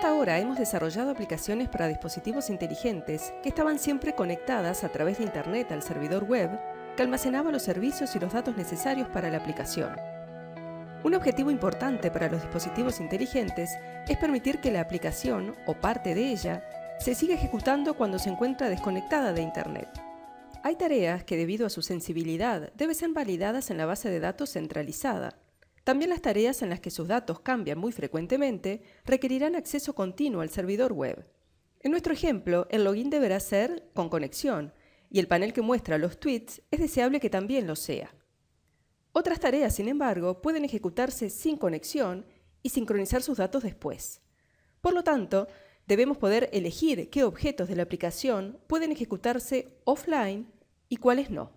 Hasta ahora hemos desarrollado aplicaciones para dispositivos inteligentes que estaban siempre conectadas a través de Internet al servidor web que almacenaba los servicios y los datos necesarios para la aplicación. Un objetivo importante para los dispositivos inteligentes es permitir que la aplicación, o parte de ella, se siga ejecutando cuando se encuentra desconectada de Internet. Hay tareas que debido a su sensibilidad deben ser validadas en la base de datos centralizada, también las tareas en las que sus datos cambian muy frecuentemente requerirán acceso continuo al servidor web. En nuestro ejemplo, el login deberá ser con conexión y el panel que muestra los tweets es deseable que también lo sea. Otras tareas, sin embargo, pueden ejecutarse sin conexión y sincronizar sus datos después. Por lo tanto, debemos poder elegir qué objetos de la aplicación pueden ejecutarse offline y cuáles no.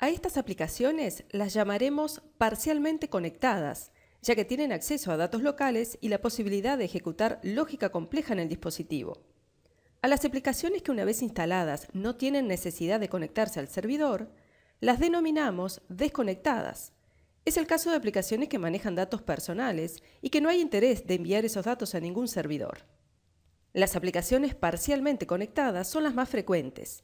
A estas aplicaciones las llamaremos parcialmente conectadas, ya que tienen acceso a datos locales y la posibilidad de ejecutar lógica compleja en el dispositivo. A las aplicaciones que una vez instaladas no tienen necesidad de conectarse al servidor, las denominamos desconectadas. Es el caso de aplicaciones que manejan datos personales y que no hay interés de enviar esos datos a ningún servidor. Las aplicaciones parcialmente conectadas son las más frecuentes,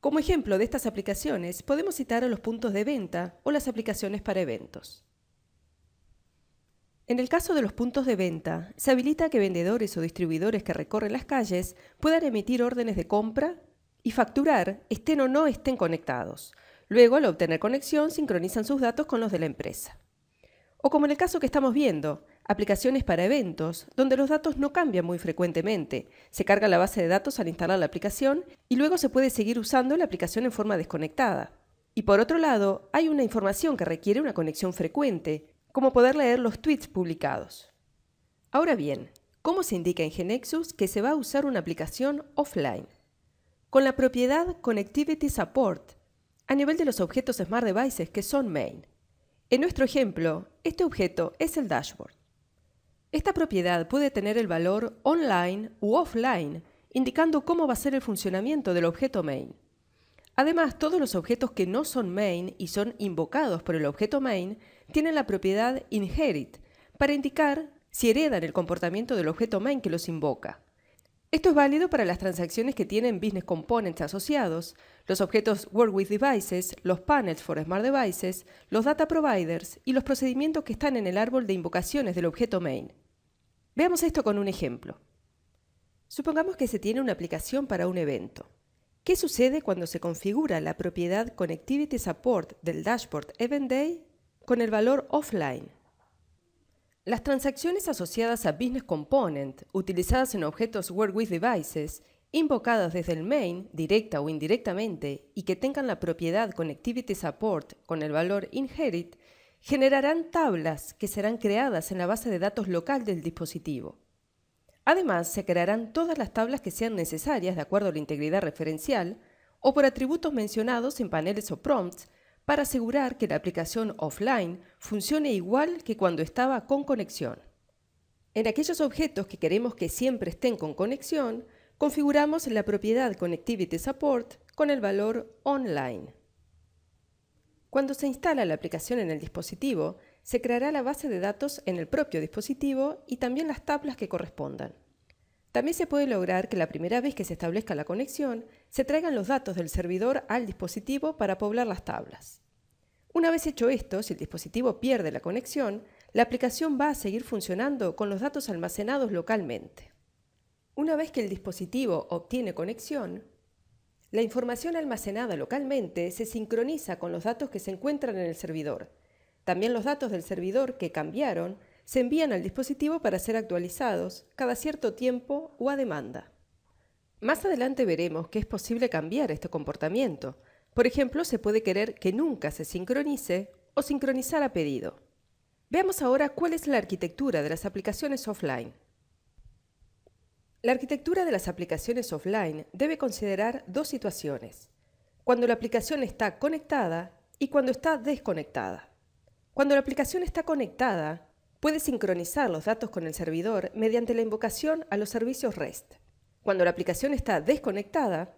como ejemplo de estas aplicaciones, podemos citar a los puntos de venta o las aplicaciones para eventos. En el caso de los puntos de venta, se habilita que vendedores o distribuidores que recorren las calles puedan emitir órdenes de compra y facturar, estén o no estén conectados. Luego, al obtener conexión, sincronizan sus datos con los de la empresa. O como en el caso que estamos viendo, aplicaciones para eventos, donde los datos no cambian muy frecuentemente. Se carga la base de datos al instalar la aplicación y luego se puede seguir usando la aplicación en forma desconectada. Y por otro lado, hay una información que requiere una conexión frecuente, como poder leer los tweets publicados. Ahora bien, ¿cómo se indica en Genexus que se va a usar una aplicación offline? Con la propiedad Connectivity Support, a nivel de los objetos Smart Devices que son main. En nuestro ejemplo, este objeto es el dashboard. Esta propiedad puede tener el valor online u offline, indicando cómo va a ser el funcionamiento del objeto main. Además, todos los objetos que no son main y son invocados por el objeto main tienen la propiedad inherit para indicar si heredan el comportamiento del objeto main que los invoca. Esto es válido para las transacciones que tienen business components asociados, los objetos Work with Devices, los panels for Smart Devices, los data providers y los procedimientos que están en el árbol de invocaciones del objeto main. Veamos esto con un ejemplo. Supongamos que se tiene una aplicación para un evento. ¿Qué sucede cuando se configura la propiedad Connectivity Support del dashboard Event Day con el valor offline? Las transacciones asociadas a Business Component, utilizadas en objetos Work with Devices, invocadas desde el main, directa o indirectamente, y que tengan la propiedad Connectivity Support con el valor inherit, generarán tablas que serán creadas en la base de datos local del dispositivo. Además, se crearán todas las tablas que sean necesarias de acuerdo a la integridad referencial o por atributos mencionados en paneles o prompts para asegurar que la aplicación offline funcione igual que cuando estaba con conexión. En aquellos objetos que queremos que siempre estén con conexión, configuramos la propiedad Connectivity Support con el valor online. Cuando se instala la aplicación en el dispositivo, se creará la base de datos en el propio dispositivo y también las tablas que correspondan. También se puede lograr que la primera vez que se establezca la conexión, se traigan los datos del servidor al dispositivo para poblar las tablas. Una vez hecho esto, si el dispositivo pierde la conexión, la aplicación va a seguir funcionando con los datos almacenados localmente. Una vez que el dispositivo obtiene conexión, la información almacenada localmente se sincroniza con los datos que se encuentran en el servidor. También los datos del servidor que cambiaron se envían al dispositivo para ser actualizados cada cierto tiempo o a demanda. Más adelante veremos que es posible cambiar este comportamiento. Por ejemplo, se puede querer que nunca se sincronice o sincronizar a pedido. Veamos ahora cuál es la arquitectura de las aplicaciones offline. La arquitectura de las aplicaciones offline debe considerar dos situaciones, cuando la aplicación está conectada y cuando está desconectada. Cuando la aplicación está conectada, puede sincronizar los datos con el servidor mediante la invocación a los servicios REST. Cuando la aplicación está desconectada,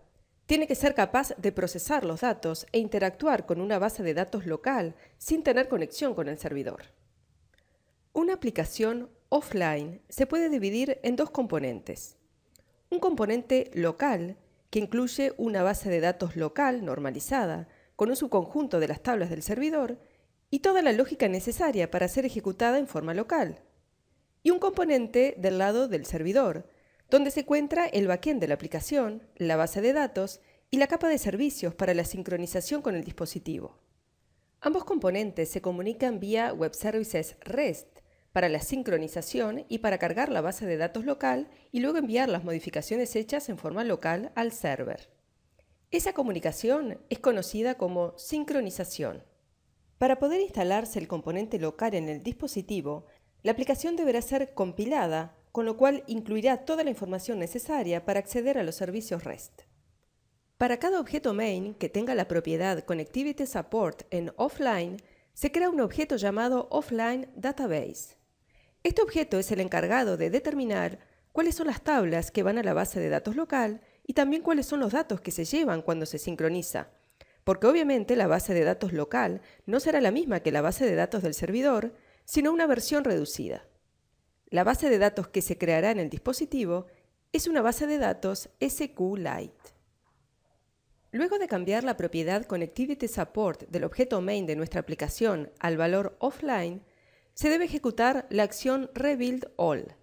tiene que ser capaz de procesar los datos e interactuar con una base de datos local sin tener conexión con el servidor. Una aplicación offline se puede dividir en dos componentes. Un componente local, que incluye una base de datos local normalizada, con un subconjunto de las tablas del servidor, y toda la lógica necesaria para ser ejecutada en forma local. Y un componente del lado del servidor, donde se encuentra el backend de la aplicación, la base de datos y la capa de servicios para la sincronización con el dispositivo. Ambos componentes se comunican vía Web Services REST para la sincronización y para cargar la base de datos local y luego enviar las modificaciones hechas en forma local al server. Esa comunicación es conocida como sincronización. Para poder instalarse el componente local en el dispositivo, la aplicación deberá ser compilada, con lo cual incluirá toda la información necesaria para acceder a los servicios REST. Para cada objeto main que tenga la propiedad Connectivity Support en offline, se crea un objeto llamado Offline Database. Este objeto es el encargado de determinar cuáles son las tablas que van a la base de datos local y también cuáles son los datos que se llevan cuando se sincroniza, porque obviamente la base de datos local no será la misma que la base de datos del servidor, sino una versión reducida. La base de datos que se creará en el dispositivo es una base de datos SQLite. Luego de cambiar la propiedad Connectivity Support del objeto main de nuestra aplicación al valor offline, se debe ejecutar la acción rebuild all.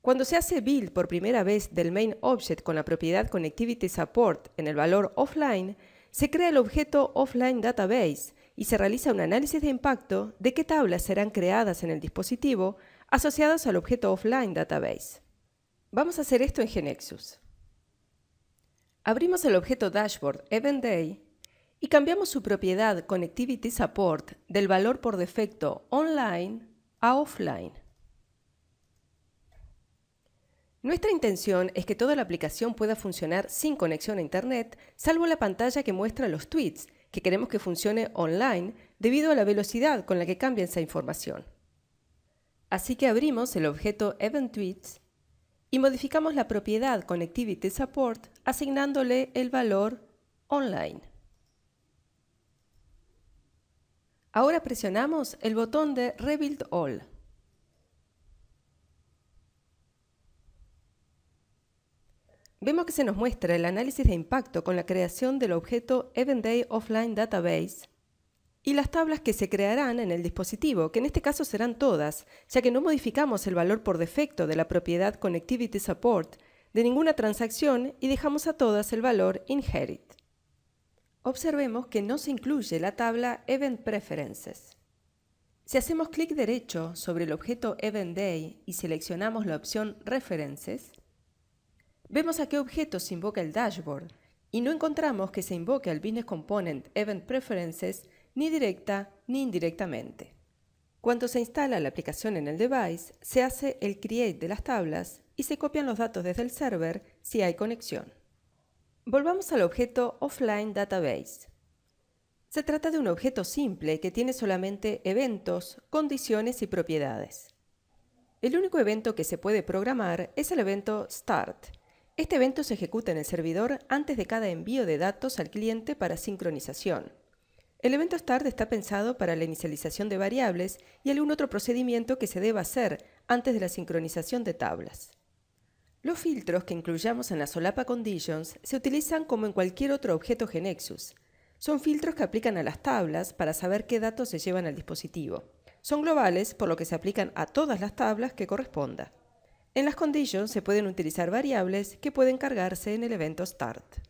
Cuando se hace build por primera vez del main object con la propiedad connectivity support en el valor offline, se crea el objeto offline database y se realiza un análisis de impacto de qué tablas serán creadas en el dispositivo asociadas al objeto offline database. Vamos a hacer esto en Genexus. Abrimos el objeto dashboard Event Day y cambiamos su propiedad Connectivity Support del valor por defecto online a offline. Nuestra intención es que toda la aplicación pueda funcionar sin conexión a Internet, salvo la pantalla que muestra los tweets, que queremos que funcione online debido a la velocidad con la que cambia esa información. Así que abrimos el objeto EventTweets y modificamos la propiedad Connectivity Support asignándole el valor online. Ahora presionamos el botón de Rebuild All. Vemos que se nos muestra el análisis de impacto con la creación del objeto Event Day Offline Database y las tablas que se crearán en el dispositivo, que en este caso serán todas, ya que no modificamos el valor por defecto de la propiedad Connectivity Support de ninguna transacción y dejamos a todas el valor Inherit. Observemos que no se incluye la tabla Event Preferences. Si hacemos clic derecho sobre el objeto Event Day y seleccionamos la opción References, vemos a qué objeto se invoca el dashboard y no encontramos que se invoque al Business Component Event Preferences ni directa ni indirectamente. Cuando se instala la aplicación en el device, se hace el create de las tablas y se copian los datos desde el server si hay conexión. Volvamos al objeto Offline Database. Se trata de un objeto simple que tiene solamente eventos, condiciones y propiedades. El único evento que se puede programar es el evento Start. Este evento se ejecuta en el servidor antes de cada envío de datos al cliente para sincronización. El evento Start está pensado para la inicialización de variables y algún otro procedimiento que se deba hacer antes de la sincronización de tablas. Los filtros que incluyamos en la solapa Conditions se utilizan como en cualquier otro objeto GeneXus. Son filtros que aplican a las tablas para saber qué datos se llevan al dispositivo. Son globales, por lo que se aplican a todas las tablas que corresponda. En las conditions se pueden utilizar variables que pueden cargarse en el evento start.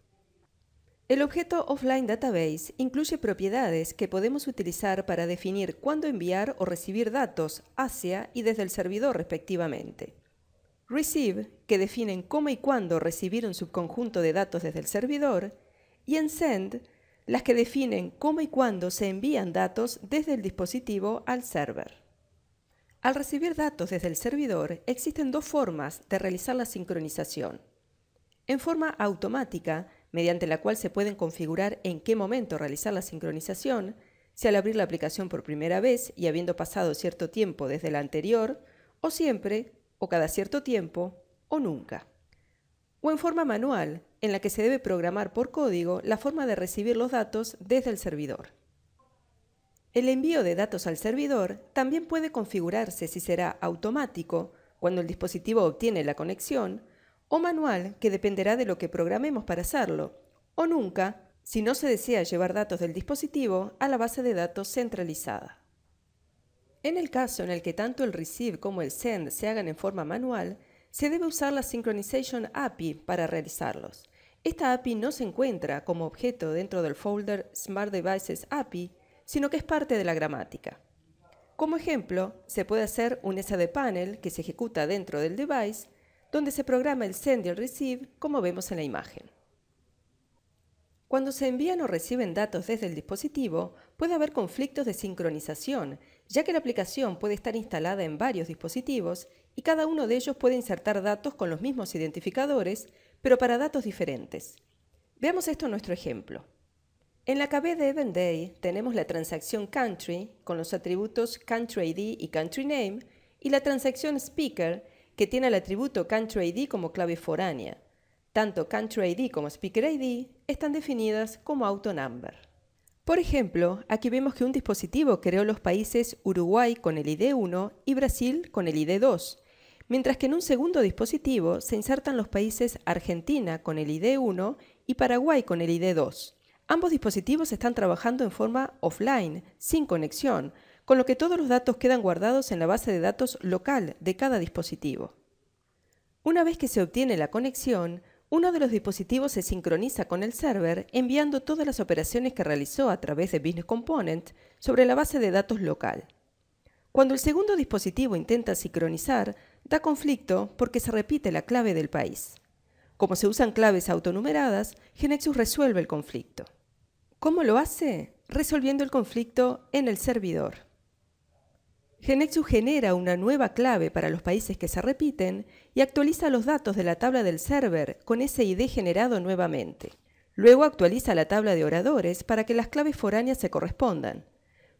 El objeto Offline Database incluye propiedades que podemos utilizar para definir cuándo enviar o recibir datos hacia y desde el servidor respectivamente receive, que definen cómo y cuándo recibir un subconjunto de datos desde el servidor, y en send, las que definen cómo y cuándo se envían datos desde el dispositivo al server. Al recibir datos desde el servidor, existen dos formas de realizar la sincronización. En forma automática, mediante la cual se pueden configurar en qué momento realizar la sincronización, si al abrir la aplicación por primera vez y habiendo pasado cierto tiempo desde la anterior, o siempre o cada cierto tiempo, o nunca. O en forma manual, en la que se debe programar por código la forma de recibir los datos desde el servidor. El envío de datos al servidor también puede configurarse si será automático, cuando el dispositivo obtiene la conexión, o manual, que dependerá de lo que programemos para hacerlo, o nunca, si no se desea llevar datos del dispositivo a la base de datos centralizada. En el caso en el que tanto el receive como el send se hagan en forma manual, se debe usar la Synchronization API para realizarlos. Esta API no se encuentra como objeto dentro del folder Smart Devices API, sino que es parte de la gramática. Como ejemplo, se puede hacer un SD panel que se ejecuta dentro del device, donde se programa el send y el receive, como vemos en la imagen. Cuando se envían o reciben datos desde el dispositivo, puede haber conflictos de sincronización ya que la aplicación puede estar instalada en varios dispositivos y cada uno de ellos puede insertar datos con los mismos identificadores, pero para datos diferentes. Veamos esto en nuestro ejemplo. En la KB de Day tenemos la transacción Country con los atributos CountryID y CountryName y la transacción Speaker que tiene el atributo CountryID como clave foránea. Tanto CountryID como SpeakerID están definidas como auto number. Por ejemplo, aquí vemos que un dispositivo creó los países Uruguay con el ID1 y Brasil con el ID2, mientras que en un segundo dispositivo se insertan los países Argentina con el ID1 y Paraguay con el ID2. Ambos dispositivos están trabajando en forma offline, sin conexión, con lo que todos los datos quedan guardados en la base de datos local de cada dispositivo. Una vez que se obtiene la conexión, uno de los dispositivos se sincroniza con el server enviando todas las operaciones que realizó a través de Business Component sobre la base de datos local. Cuando el segundo dispositivo intenta sincronizar, da conflicto porque se repite la clave del país. Como se usan claves autonumeradas, Genexus resuelve el conflicto. ¿Cómo lo hace? Resolviendo el conflicto en el servidor. Genexu genera una nueva clave para los países que se repiten y actualiza los datos de la tabla del server con ese ID generado nuevamente. Luego actualiza la tabla de oradores para que las claves foráneas se correspondan.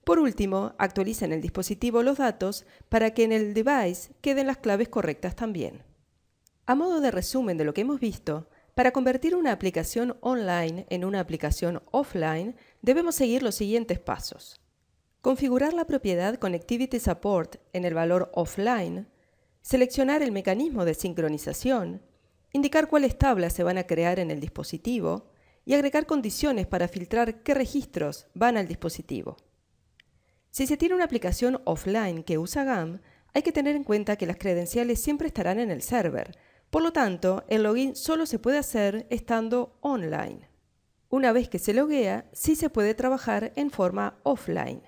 Por último, actualiza en el dispositivo los datos para que en el device queden las claves correctas también. A modo de resumen de lo que hemos visto, para convertir una aplicación online en una aplicación offline, debemos seguir los siguientes pasos configurar la propiedad Connectivity Support en el valor offline, seleccionar el mecanismo de sincronización, indicar cuáles tablas se van a crear en el dispositivo y agregar condiciones para filtrar qué registros van al dispositivo. Si se tiene una aplicación offline que usa GAM, hay que tener en cuenta que las credenciales siempre estarán en el server, por lo tanto, el login solo se puede hacer estando online. Una vez que se loguea, sí se puede trabajar en forma offline.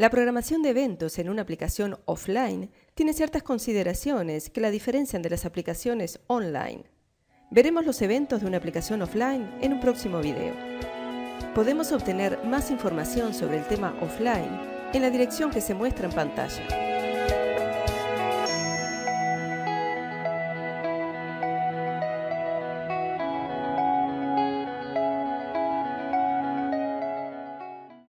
La programación de eventos en una aplicación offline tiene ciertas consideraciones que la diferencian de las aplicaciones online. Veremos los eventos de una aplicación offline en un próximo video. Podemos obtener más información sobre el tema offline en la dirección que se muestra en pantalla.